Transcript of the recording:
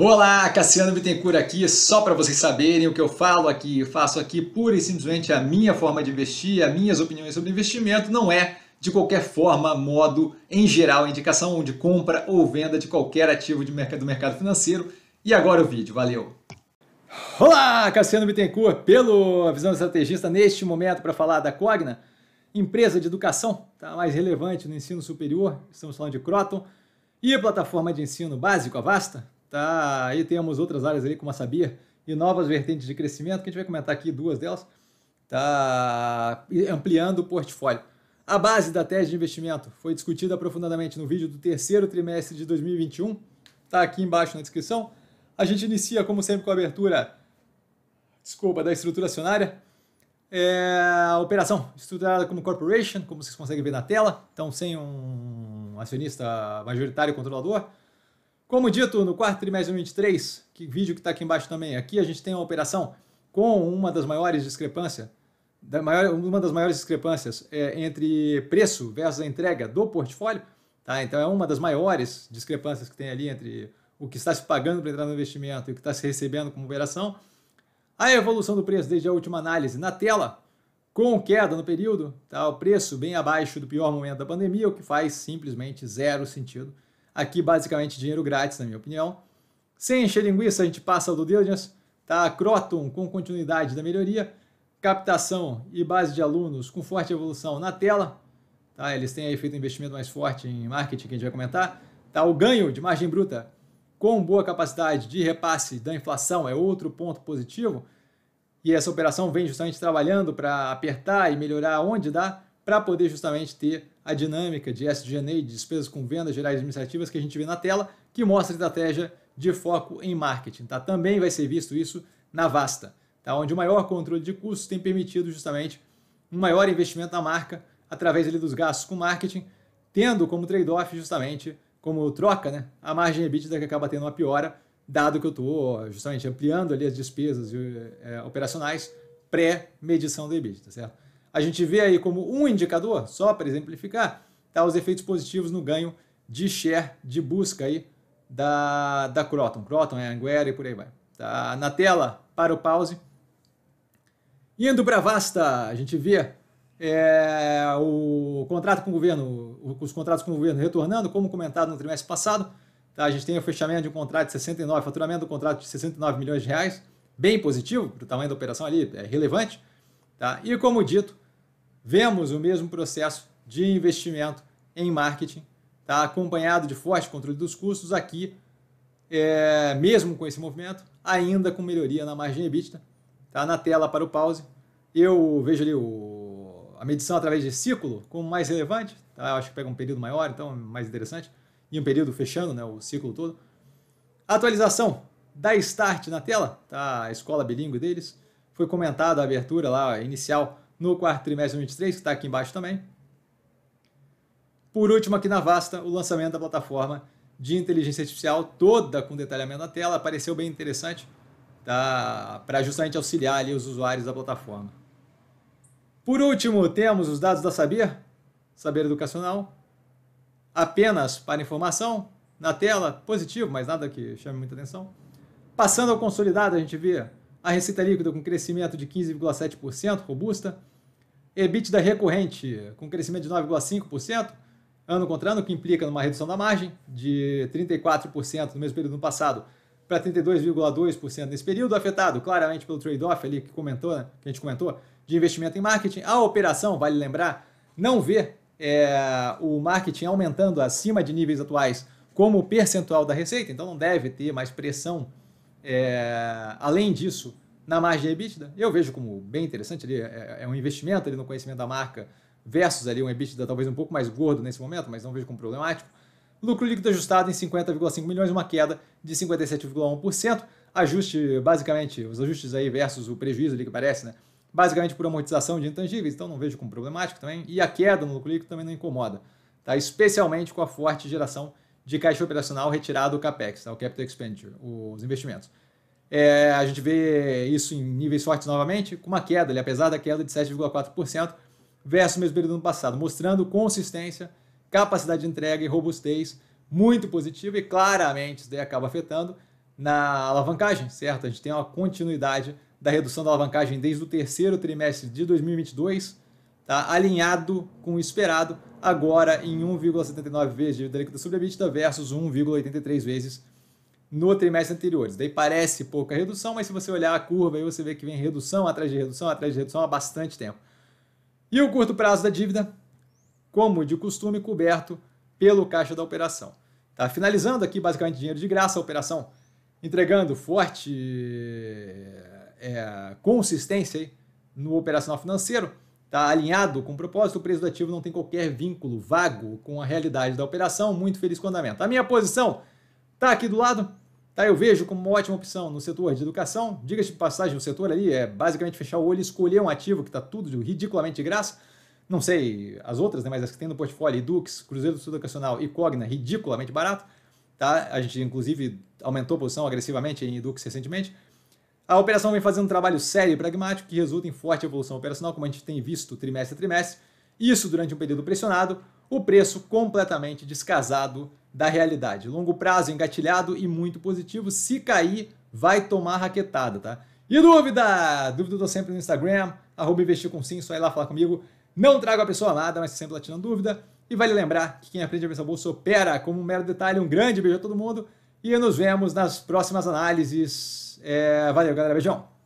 Olá, Cassiano Bittencourt aqui, só para vocês saberem o que eu falo aqui, eu faço aqui pura e simplesmente a minha forma de investir, as minhas opiniões sobre investimento, não é de qualquer forma, modo, em geral, indicação de compra ou venda de qualquer ativo de mercado, do mercado financeiro. E agora o vídeo, valeu! Olá, Cassiano Bittencourt, pelo Visão Estrategista, neste momento para falar da Cogna, empresa de educação, tá mais relevante no ensino superior, estamos falando de Croton, e plataforma de ensino básico, a Vasta, Tá, aí temos outras áreas ali como a Sabir e novas vertentes de crescimento, que a gente vai comentar aqui duas delas, tá ampliando o portfólio. A base da tese de investimento foi discutida aprofundadamente no vídeo do terceiro trimestre de 2021, tá aqui embaixo na descrição. A gente inicia, como sempre, com a abertura, desculpa, da estrutura acionária. É, a operação estruturada como corporation, como vocês conseguem ver na tela, então sem um acionista majoritário controlador. Como dito no quarto trimestre de 2023, que vídeo que está aqui embaixo também, aqui a gente tem uma operação com uma das maiores discrepâncias, da maior, uma das maiores discrepâncias é, entre preço versus entrega do portfólio. Tá? Então é uma das maiores discrepâncias que tem ali entre o que está se pagando para entrar no investimento e o que está se recebendo como operação. A evolução do preço desde a última análise na tela, com queda no período, tá? o preço bem abaixo do pior momento da pandemia, o que faz simplesmente zero sentido Aqui, basicamente, dinheiro grátis, na minha opinião. Sem encher linguiça, a gente passa ao do diligence. Tá? Croton com continuidade da melhoria. Captação e base de alunos com forte evolução na tela. Tá? Eles têm aí feito um investimento mais forte em marketing, que a gente vai comentar. Tá? O ganho de margem bruta com boa capacidade de repasse da inflação é outro ponto positivo. E essa operação vem justamente trabalhando para apertar e melhorar onde dá, para poder justamente ter a dinâmica de SG&A, de despesas com vendas gerais administrativas que a gente vê na tela, que mostra a estratégia de foco em marketing. Tá? Também vai ser visto isso na Vasta, tá? onde o maior controle de custos tem permitido justamente um maior investimento na marca através ali, dos gastos com marketing, tendo como trade-off justamente, como troca, né? a margem EBITDA que acaba tendo uma piora, dado que eu estou justamente ampliando ali as despesas eh, eh, operacionais pré-medição do EBITDA, tá certo? A gente vê aí como um indicador, só para exemplificar, tá os efeitos positivos no ganho de share de busca aí da, da Croton. Croton é Anguera e por aí vai. Tá na tela para o pause. Indo para Vasta, a gente vê é, o contrato com o governo, os contratos com o governo retornando, como comentado no trimestre passado. Tá? A gente tem o fechamento de um contrato de 69, faturamento do contrato de 69 milhões de reais, bem positivo para o tamanho da operação ali, é relevante. Tá? E como dito, vemos o mesmo processo de investimento em marketing, tá? acompanhado de forte controle dos custos aqui, é, mesmo com esse movimento, ainda com melhoria na margem EBITDA. Tá? Na tela para o pause, eu vejo ali o, a medição através de ciclo como mais relevante, tá? eu acho que pega um período maior, então mais interessante, e um período fechando né, o ciclo todo. Atualização da Start na tela, tá? a escola bilíngue deles, foi comentado a abertura lá, inicial, no quarto trimestre de 2023, que está aqui embaixo também. Por último, aqui na Vasta, o lançamento da plataforma de inteligência artificial, toda com detalhamento na tela, apareceu bem interessante tá? para justamente auxiliar ali os usuários da plataforma. Por último, temos os dados da Saber, Saber Educacional, apenas para informação, na tela, positivo, mas nada que chame muita atenção. Passando ao consolidado, a gente vê a receita líquida com crescimento de 15,7%, robusta. EBITDA recorrente com crescimento de 9,5%, ano contra ano, que implica numa redução da margem de 34% no mesmo período do passado para 32,2% nesse período, afetado claramente pelo trade-off ali que comentou, né, que a gente comentou, de investimento em marketing. A operação, vale lembrar, não vê é, o marketing aumentando acima de níveis atuais como percentual da receita, então não deve ter mais pressão. É, além disso, na margem EBITDA. Eu vejo como bem interessante ali, é, é, é, um investimento ali no conhecimento da marca versus ali um EBITDA talvez um pouco mais gordo nesse momento, mas não vejo como problemático. Lucro líquido ajustado em 50,5 milhões, uma queda de 57,1%. Ajuste, basicamente, os ajustes aí versus o prejuízo ali que parece, né? Basicamente por amortização de intangíveis, então não vejo como problemático também. E a queda no lucro líquido também não incomoda, tá? Especialmente com a forte geração de caixa operacional retirado do CAPEX, tá? o Capital Expenditure, os investimentos. É, a gente vê isso em níveis fortes novamente, com uma queda, ali apesar da queda de 7,4% versus o mesmo período do ano passado, mostrando consistência, capacidade de entrega e robustez muito positiva e claramente isso daí acaba afetando na alavancagem, certo? A gente tem uma continuidade da redução da alavancagem desde o terceiro trimestre de 2022, tá? alinhado com o esperado, agora em 1,79 vezes dívida líquida sobre a EBITDA versus 1,83 vezes no trimestre anteriores. Daí parece pouca redução, mas se você olhar a curva, aí você vê que vem redução atrás de redução, atrás de redução há bastante tempo. E o curto prazo da dívida, como de costume, coberto pelo caixa da operação. Tá finalizando aqui basicamente dinheiro de graça a operação, entregando forte é, consistência aí no operacional financeiro, tá alinhado com o propósito, o preço do ativo não tem qualquer vínculo vago com a realidade da operação, muito feliz com o andamento. A minha posição Tá aqui do lado, tá? Eu vejo como uma ótima opção no setor de educação. Diga-se de passagem, o setor ali é basicamente fechar o olho e escolher um ativo que está tudo ridiculamente de graça. Não sei as outras, né? Mas as que tem no portfólio, Edux, Cruzeiro do Sul Educacional e Cogna, ridiculamente barato. Tá? A gente, inclusive, aumentou a posição agressivamente em Edux recentemente. A operação vem fazendo um trabalho sério e pragmático que resulta em forte evolução operacional, como a gente tem visto trimestre a trimestre. Isso durante um período pressionado, o preço completamente descasado da realidade. Longo prazo engatilhado e muito positivo. Se cair, vai tomar raquetada, tá? E dúvida? Dúvida eu tô sempre no Instagram, arroba investir com sim, só ir lá falar comigo. Não trago a pessoa nada, mas sempre latindo dúvida. E vale lembrar que quem aprende a pensar bolsa opera como um mero detalhe. Um grande beijo a todo mundo e nos vemos nas próximas análises. É, valeu, galera. Beijão!